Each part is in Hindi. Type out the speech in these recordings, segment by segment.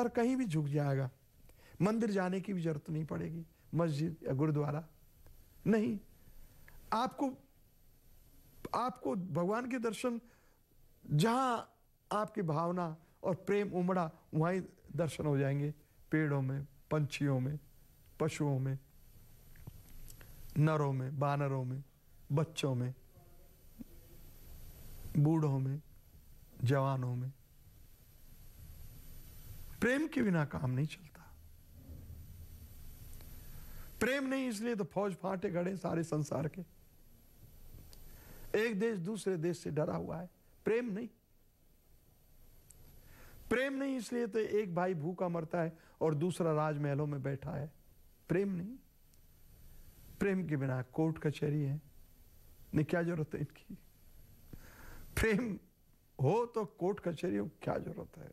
और कहीं भी झुक जाएगा मंदिर जाने की भी जरूरत नहीं पड़ेगी मस्जिद या गुरुद्वारा नहीं आपको आपको भगवान के दर्शन जहां आपकी भावना और प्रेम उमड़ा वहीं दर्शन हो जाएंगे पेड़ों में पंछियों में पशुओं में नरों में बानरों में बच्चों में बूढ़ों में जवानों में प्रेम के बिना काम नहीं चलता प्रेम नहीं इसलिए तो फौज फाटे गड़े सारे संसार के एक देश दूसरे देश से डरा हुआ है प्रेम नहीं प्रेम नहीं इसलिए तो एक भाई भूखा मरता है और दूसरा राजमहलों में बैठा है प्रेम नहीं प्रेम के बिना कोर्ट कचहरी है नहीं क्या जरूरत है इनकी प्रेम हो तो कोर्ट कचहरी हो क्या जरूरत है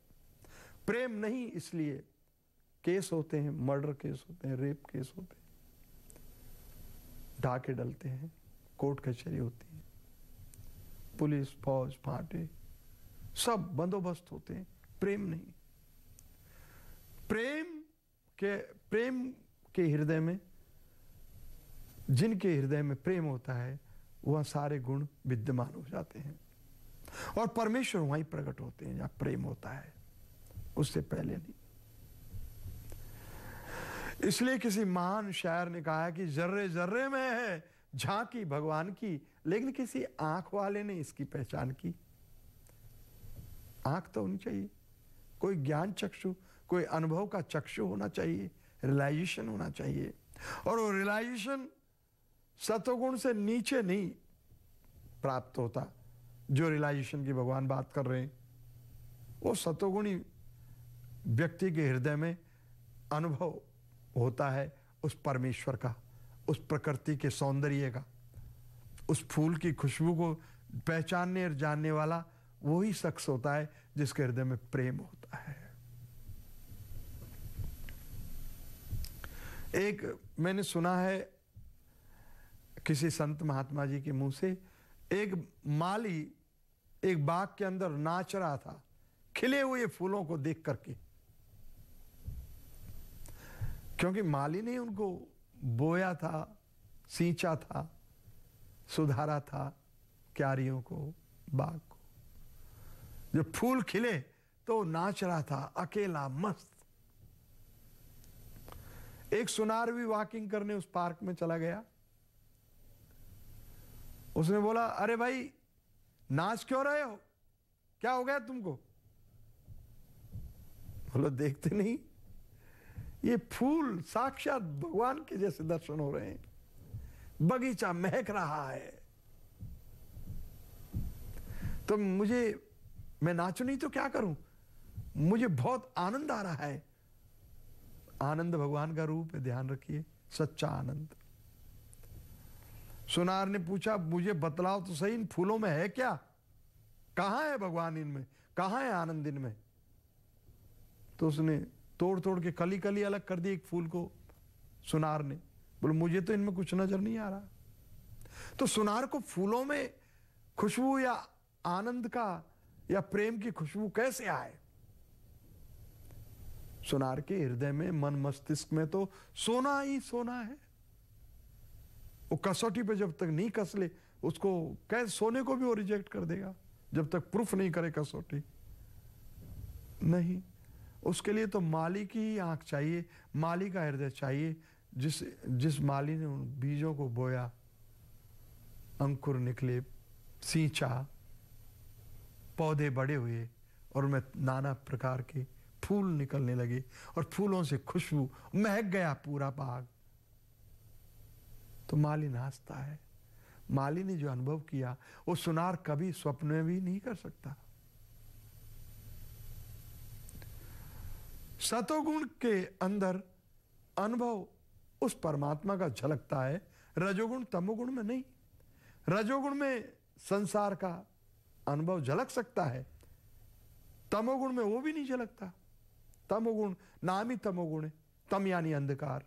प्रेम नहीं इसलिए केस होते हैं मर्डर केस होते हैं रेप केस होते हैं ढाके डलते हैं कोर्ट कचहरी होती है पुलिस फौज फाटे सब बंदोबस्त होते हैं प्रेम नहीं प्रेम के प्रेम के हृदय में जिनके हृदय में प्रेम होता है वह सारे गुण विद्यमान हो जाते हैं और परमेश्वर वहीं प्रकट होते हैं जहां प्रेम होता है उससे पहले नहीं इसलिए किसी महान शायर ने कहा है कि जर्रे जर्रे में है झांकी भगवान की लेकिन किसी आंख वाले ने इसकी पहचान की आंख तो होनी चाहिए कोई ज्ञान चक्षु कोई अनुभव का चक्षु होना चाहिए रिलाइजेशन होना चाहिए और वो रिलाइजेशन सतोगुण से नीचे नहीं प्राप्त होता जो रिलाइजेशन की भगवान बात कर रहे हैं वो सतोगुणी व्यक्ति के हृदय में अनुभव होता है उस परमेश्वर का उस प्रकृति के सौंदर्य का उस फूल की खुशबू को पहचानने और जानने वाला वही शख्स होता है जिसके हृदय में प्रेम होता है एक मैंने सुना है किसी संत महात्मा जी के मुंह से एक माली एक बाग के अंदर नाच रहा था खिले हुए फूलों को देख करके क्योंकि माली ने उनको बोया था सींचा था सुधारा था क्यारियों को बाग को जब फूल खिले तो नाच रहा था अकेला मस्त एक सुनार भी वॉकिंग करने उस पार्क में चला गया उसने बोला अरे भाई नाच क्यों रहे हो क्या हो गया तुमको बोलो देखते नहीं ये फूल साक्षात भगवान के जैसे दर्शन हो रहे हैं बगीचा महक रहा है तो मुझे मैं नाचू नहीं तो क्या करूं मुझे बहुत आनंद आ रहा है आनंद भगवान का रूप है ध्यान रखिए सच्चा आनंद सुनार ने पूछा मुझे बतलाओ तो सही इन फूलों में है क्या कहा है भगवान इनमें कहा है आनंद इनमें तो उसने तोड़ तोड़ के कली कली अलग कर दी एक फूल को सुनार ने बोले मुझे तो इनमें कुछ नजर नहीं आ रहा तो सुनार को फूलों में खुशबू या आनंद का या प्रेम की खुशबू कैसे आए सुनार के हृदय में मन मस्तिष्क में तो सोना ही सोना है वो कसौटी पे जब तक नहीं कस ले उसको कैसे सोने को भी वो रिजेक्ट कर देगा जब तक प्रूफ नहीं करे कसौटी नहीं उसके लिए तो माली की ही आँख चाहिए माली का हृदय चाहिए जिस जिस माली ने उन बीजों को बोया अंकुर निकले सींचा पौधे बड़े हुए और उनमें नाना प्रकार के फूल निकलने लगे और फूलों से खुशबू महक गया पूरा बाग तो माली नाचता है माली ने जो अनुभव किया वो सुनार कभी स्वप्न में भी नहीं कर सकता सतोगुण के अंदर अनुभव उस परमात्मा का झलकता है रजोगुण तमोगुण में नहीं रजोगुण में संसार का अनुभव झलक सकता है तमोगुण में वो भी नहीं झलकता तमोगुण नाम ही तमोगुण है तम यानी अंधकार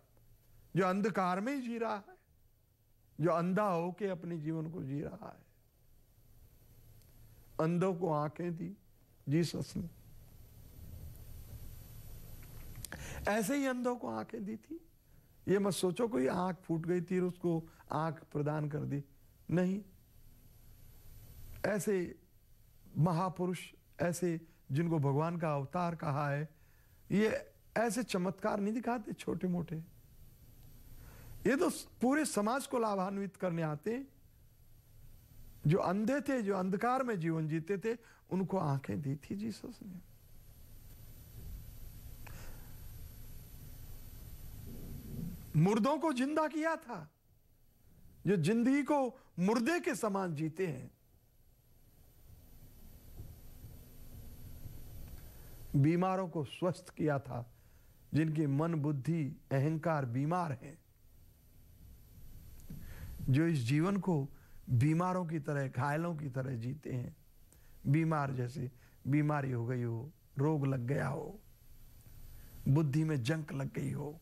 जो अंधकार में ही जी रहा है जो अंधा होके अपने जीवन को जी रहा है अंधों को आंखें दी जीसस ने ऐसे ही अंधों को आंखें दी थी ये मत सोचो कोई आंख फूट गई थी और उसको आंख प्रदान कर दी नहीं ऐसे महापुरुष ऐसे जिनको भगवान का अवतार कहा है ये ऐसे चमत्कार नहीं दिखाते छोटे मोटे ये तो पूरे समाज को लाभान्वित करने आते जो अंधे थे जो अंधकार में जीवन जीते थे उनको आंखें दी थी जीसस ने मुर्दों को जिंदा किया था जो जिंदगी को मुर्दे के समान जीते हैं बीमारों को स्वस्थ किया था जिनके मन बुद्धि अहंकार बीमार हैं जो इस जीवन को बीमारों की तरह घायलों की तरह जीते हैं बीमार जैसे बीमारी हो गई हो रोग लग गया हो बुद्धि में जंक लग गई हो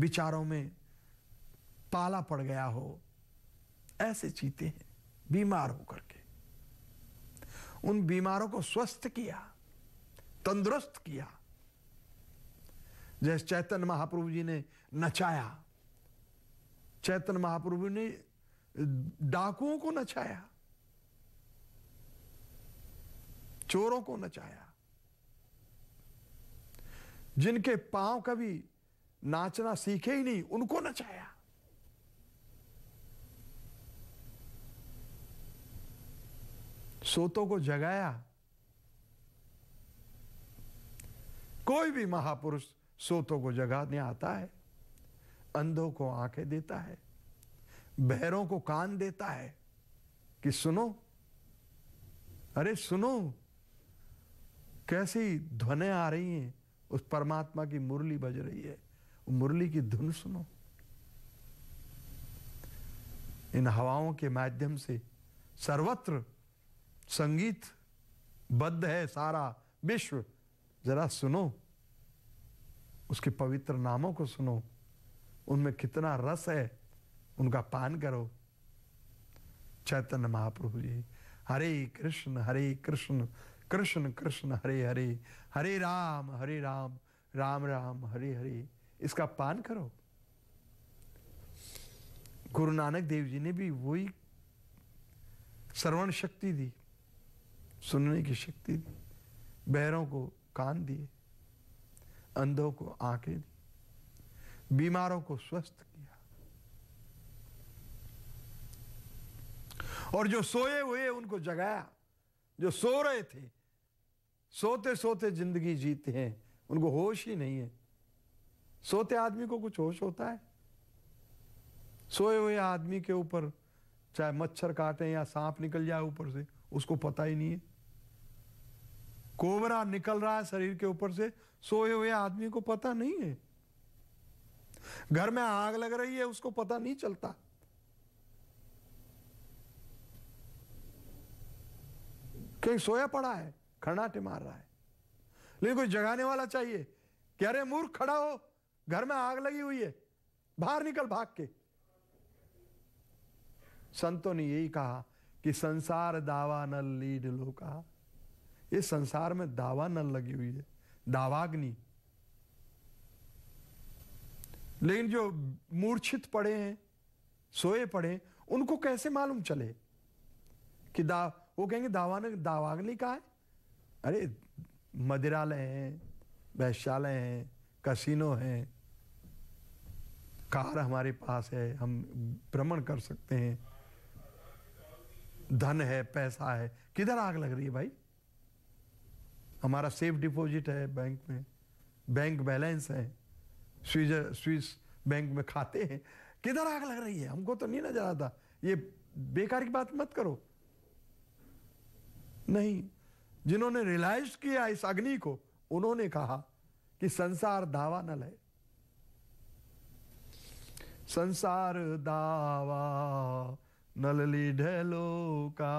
विचारों में पाला पड़ गया हो ऐसे चीते हैं बीमार होकर के उन बीमारों को स्वस्थ किया तंदुरुस्त किया जैसे चैतन्य महाप्रभु जी ने नचाया चैतन्य महाप्रभु ने डाकुओं को नचाया चोरों को नचाया जिनके पांव कभी नाचना सीखे ही नहीं उनको नचाया सोतों को जगाया कोई भी महापुरुष सोतों को जगाने आता है अंधों को आंखें देता है बहरों को कान देता है कि सुनो अरे सुनो कैसी ध्वनि आ रही हैं उस परमात्मा की मुरली बज रही है मुरली की धुन सुनो इन हवाओं के माध्यम से सर्वत्र संगीत बद्ध है सारा विश्व जरा सुनो उसके पवित्र नामों को सुनो उनमें कितना रस है उनका पान करो चैतन्य महाप्रभु जी हरे कृष्ण हरे कृष्ण कृष्ण कृष्ण हरे हरे हरे राम हरे राम राम राम हरे हरे इसका पान करो गुरु नानक देव जी ने भी वही श्रवण शक्ति दी सुनने की शक्ति दी बहरों को कान दिए अंधों को आंखें दी बीमारों को स्वस्थ किया और जो सोए हुए उनको जगाया जो सो रहे थे सोते सोते जिंदगी जीते हैं उनको होश ही नहीं है सोते आदमी को कुछ होश होता है सोए हुए आदमी के ऊपर चाहे मच्छर काटे या सांप निकल जाए ऊपर से उसको पता ही नहीं है कोबरा निकल रहा है शरीर के ऊपर से सोए हुए आदमी को पता नहीं है घर में आग लग रही है उसको पता नहीं चलता कहीं सोया पड़ा है खड़ाटे मार रहा है लेकिन कोई जगाने वाला चाहिए कि अरे मूर्ख खड़ा हो घर में आग लगी हुई है बाहर निकल भाग के संतों ने यही कहा कि संसार दावा नल लीड लो कहा ये संसार में दावा नल लगी हुई है दावाग्नि लेकिन जो मूर्छित पड़े हैं सोए पड़े उनको कैसे मालूम चले कि दा वो कहेंगे दावा ने दावाग्नि कहा है अरे मदिरालय हैं वैश्यालय हैं कसिनो हैं कार हमारे पास है हम भ्रमण कर सकते हैं धन है पैसा है किधर आग लग रही है भाई हमारा सेफ डिपॉजिट है बैंक में बैंक बैलेंस है स्विज स्विस बैंक में खाते हैं किधर आग लग रही है हमको तो नहीं नजर आता ये बेकार की बात मत करो नहीं जिन्होंने रियलाइज किया इस अग्नि को उन्होंने कहा कि संसार धावा न लाए संसार दावा नलली ढेलो का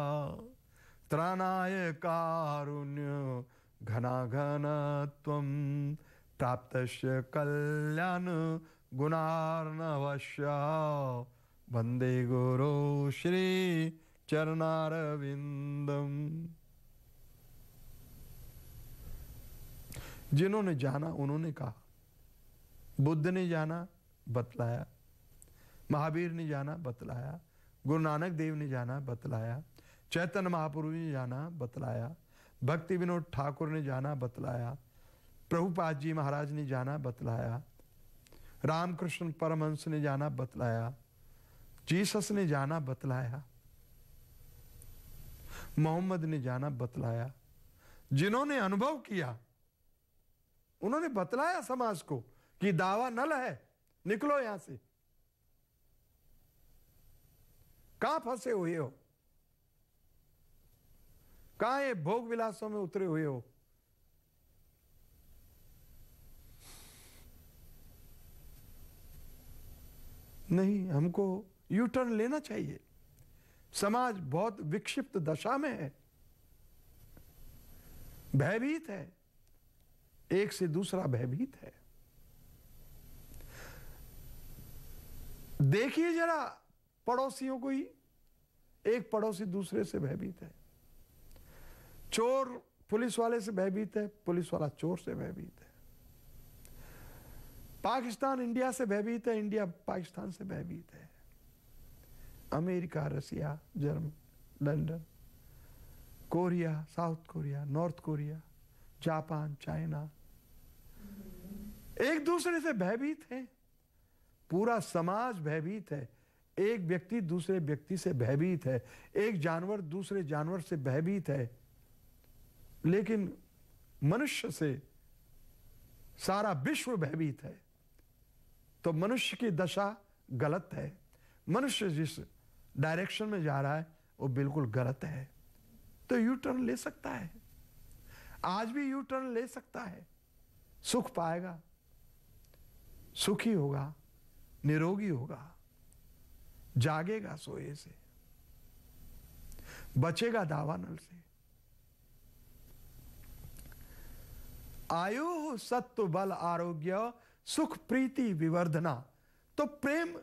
त्राणाय कारुण्य घना तम प्राप्त कल्याण गुणारणवश वंदे गुरु श्री चरणारविंदम जिन्होंने जाना उन्होंने कहा बुद्ध ने जाना बतलाया महावीर ने जाना बतलाया गुरु नानक देव ने जाना बतलाया चैतन्य महापुरुष ने जाना बतलाया भक्ति विनोद ठाकुर ने जाना बतलाया प्रभुपाद जी महाराज ने जाना बतलाया रामकृष्ण परमहंस ने जाना बतलाया जीसस ने जाना बतलाया मोहम्मद ने जाना बतलाया जिन्होंने अनुभव किया उन्होंने बतलाया समाज को कि दावा नल है निकलो यहां से कहां फंसे हुए हो कहां ये भोग विलासों में उतरे हुए हो नहीं हमको यू टर्न लेना चाहिए समाज बहुत विक्षिप्त दशा में है भयभीत है एक से दूसरा भयभीत है देखिए जरा पड़ोसियों को ही एक पड़ोसी दूसरे से भयभीत है चोर पुलिस वाले से भयभीत है पुलिस वाला चोर से भयभीत है पाकिस्तान इंडिया से भयभीत है इंडिया पाकिस्तान से भयभीत है America Russia German London Korea South Korea North Korea Japan China एक दूसरे से भयभीत है पूरा समाज भयभीत है एक व्यक्ति दूसरे व्यक्ति से भयभीत है एक जानवर दूसरे जानवर से भयभीत है लेकिन मनुष्य से सारा विश्व भयभीत है तो मनुष्य की दशा गलत है मनुष्य जिस डायरेक्शन में जा रहा है वो बिल्कुल गलत है तो यू टर्न ले सकता है आज भी यू टर्न ले सकता है सुख पाएगा सुखी होगा निरोगी होगा जागेगा सोए से बचेगा दावानल से आयु सत्व बल आरोग्य सुख प्रीति विवर्धना तो प्रेम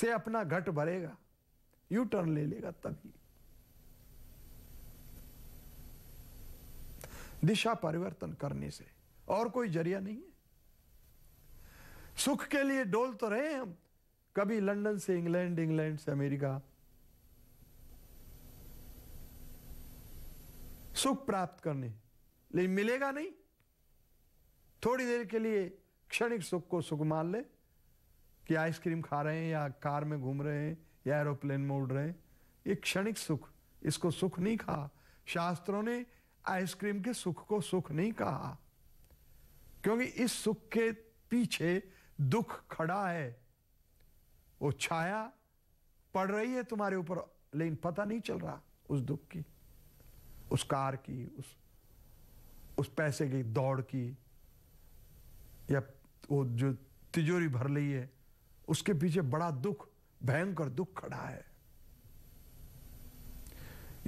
से अपना घट भरेगा यू टर्न ले लेगा तभी दिशा परिवर्तन करने से और कोई जरिया नहीं है सुख के लिए डोल तो रहे हम कभी लंदन से इंग्लैंड इंग्लैंड से अमेरिका सुख प्राप्त करने लेकिन मिलेगा नहीं थोड़ी देर के लिए क्षणिक सुख को सुख मान ले कि आइसक्रीम खा रहे हैं या कार में घूम रहे हैं या एरोप्लेन में उड़ रहे हैं ये क्षणिक सुख इसको सुख नहीं कहा शास्त्रों ने आइसक्रीम के सुख को सुख नहीं कहा क्योंकि इस सुख के पीछे दुख खड़ा है वो छाया पड़ रही है तुम्हारे ऊपर लेकिन पता नहीं चल रहा उस दुख की उस कार की उस उस पैसे की दौड़ की या वो जो तिजोरी भर ली है उसके पीछे बड़ा दुख भयंकर दुख खड़ा है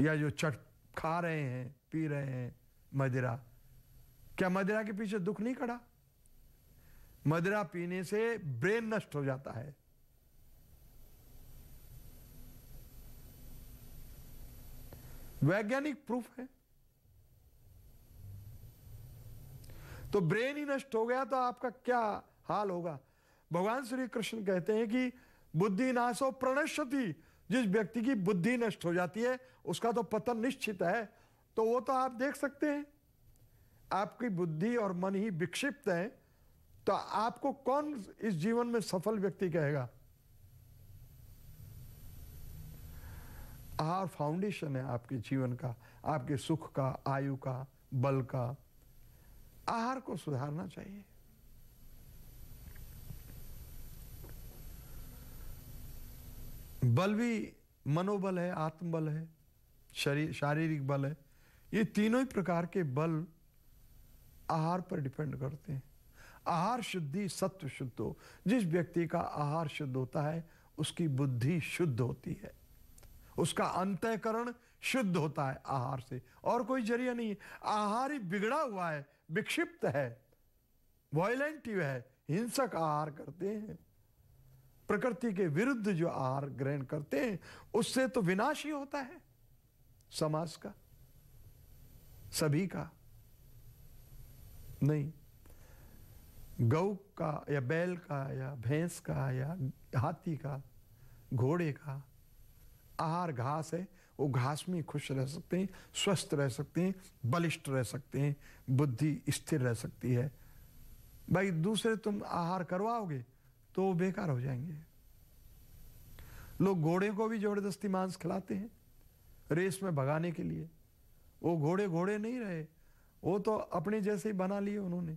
या जो चट खा रहे हैं पी रहे हैं मदिरा क्या मदिरा के पीछे दुख नहीं खड़ा मदिरा पीने से ब्रेन नष्ट हो जाता है वैज्ञानिक प्रूफ है तो ब्रेन ही नष्ट हो गया तो आपका क्या हाल होगा भगवान श्री कृष्ण कहते हैं कि बुद्धि नाशो प्रणश्यति जिस व्यक्ति की बुद्धि नष्ट हो जाती है उसका तो पतन निश्चित है तो वो तो आप देख सकते हैं आपकी बुद्धि और मन ही विक्षिप्त है तो आपको कौन इस जीवन में सफल व्यक्ति कहेगा आहार फाउंडेशन है आपके जीवन का आपके सुख का आयु का बल का आहार को सुधारना चाहिए बल भी मनोबल है आत्मबल है शरीर शारीरिक बल है ये तीनों ही प्रकार के बल आहार पर डिपेंड करते हैं आहार शुद्धि सत्व शुद्ध हो जिस व्यक्ति का आहार शुद्ध होता है उसकी बुद्धि शुद्ध होती है उसका अंतकरण शुद्ध होता है आहार से और कोई जरिया नहीं है आहार ही बिगड़ा हुआ है विक्षिप्त है वायलेंट है हिंसक आहार करते हैं प्रकृति के विरुद्ध जो आहार ग्रहण करते हैं उससे तो विनाश ही होता है समाज का सभी का नहीं गऊ का या बैल का या भैंस का या हाथी का घोड़े का आहार घास है वो घास में खुश रह सकते हैं स्वस्थ रह सकते हैं बलिष्ठ रह सकते हैं बुद्धि स्थिर रह सकती है भाई दूसरे तुम आहार करवाओगे तो वो बेकार हो जाएंगे लोग घोड़े को भी जबरदस्ती मांस खिलाते हैं रेस में भगाने के लिए वो घोड़े घोड़े नहीं रहे वो तो अपने जैसे ही बना लिए उन्होंने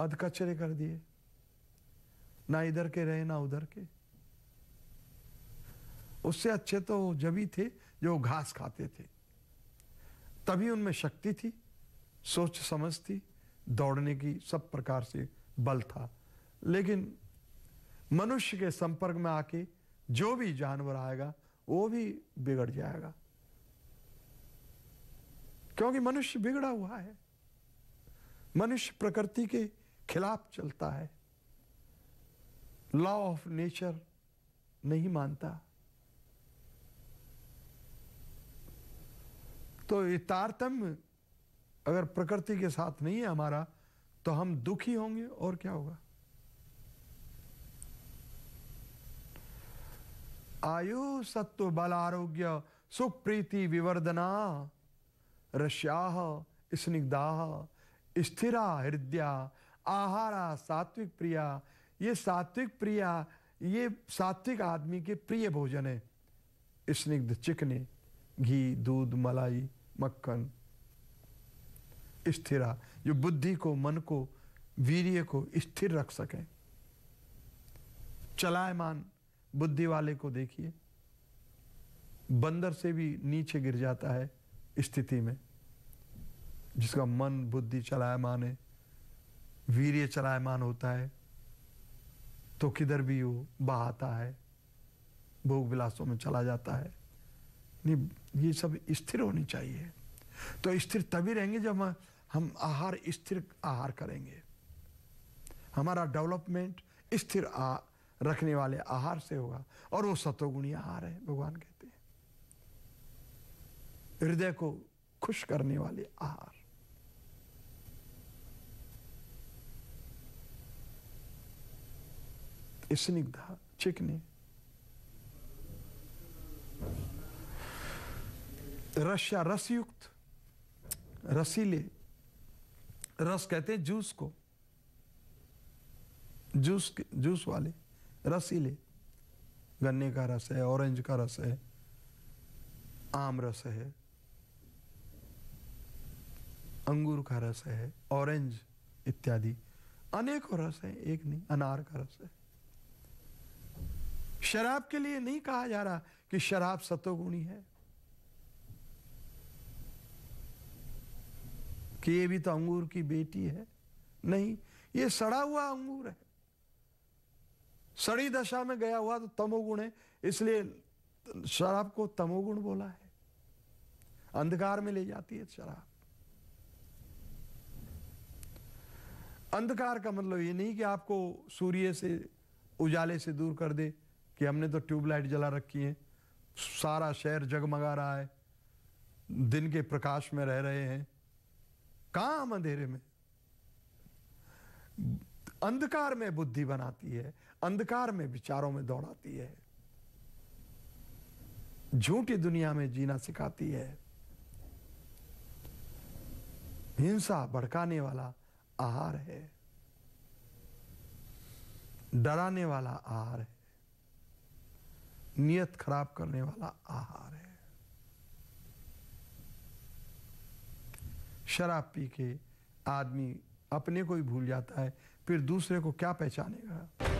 अधकचरे कर दिए ना इधर के रहे ना उधर के उससे अच्छे तो जबी थे जो घास खाते थे तभी उनमें शक्ति थी सोच समझ थी दौड़ने की सब प्रकार से बल था लेकिन मनुष्य के संपर्क में आके जो भी जानवर आएगा वो भी बिगड़ जाएगा क्योंकि मनुष्य बिगड़ा हुआ है मनुष्य प्रकृति के खिलाफ चलता है लॉ ऑफ नेचर नहीं मानता तो ये तारतम्य अगर प्रकृति के साथ नहीं है हमारा तो हम दुखी होंगे और क्या होगा आयु सत्व बल आरोग्य सुख प्रीति विवर्धना रश्या स्निग्धाह स्थिरा हृदय आहारा सात्विक प्रिया ये सात्विक प्रिया ये सात्विक आदमी के प्रिय भोजन है स्निग्ध चिकने घी दूध मलाई मक्खन स्थिरा जो बुद्धि को मन को वीर्य को स्थिर रख सकें चलायमान बुद्धि वाले को देखिए बंदर से भी नीचे गिर जाता है स्थिति में जिसका मन बुद्धि चलायमान है वीर्य चलायमान होता है तो किधर भी वो बहाता है भोग विलासों में चला जाता है नहीं ये सब स्थिर होनी चाहिए तो स्थिर तभी रहेंगे जब हम हम आहार स्थिर आहार करेंगे हमारा डेवलपमेंट स्थिर आ रखने वाले आहार से होगा और वो सतोगुणी आहार है भगवान कहते हैं हृदय को खुश करने वाले आहार स्निग्धा चिकनी रशिया रसयुक्त रसीले रस कहते हैं जूस को जूस जूस वाले रसीले गन्ने का रस है ऑरेंज का रस है आम रस है अंगूर का रस है ऑरेंज इत्यादि अनेकों रस है एक नहीं अनार का रस है शराब के लिए नहीं कहा जा रहा कि शराब सतोगुणी है कि ये भी तो अंगूर की बेटी है नहीं ये सड़ा हुआ अंगूर है सड़ी दशा में गया हुआ तो तमोगुण है इसलिए शराब को तमोगुण बोला है अंधकार में ले जाती है शराब अंधकार का मतलब ये नहीं कि आपको सूर्य से उजाले से दूर कर दे कि हमने तो ट्यूबलाइट जला रखी है सारा शहर जगमगा रहा है दिन के प्रकाश में रह रहे हैं काम अंधेरे में अंधकार में बुद्धि बनाती है अंधकार में विचारों में दौड़ाती है झूठी दुनिया में जीना सिखाती है हिंसा भड़काने वाला आहार है डराने वाला आहार है नियत खराब करने वाला आहार है शराब पी के आदमी अपने को ही भूल जाता है फिर दूसरे को क्या पहचानेगा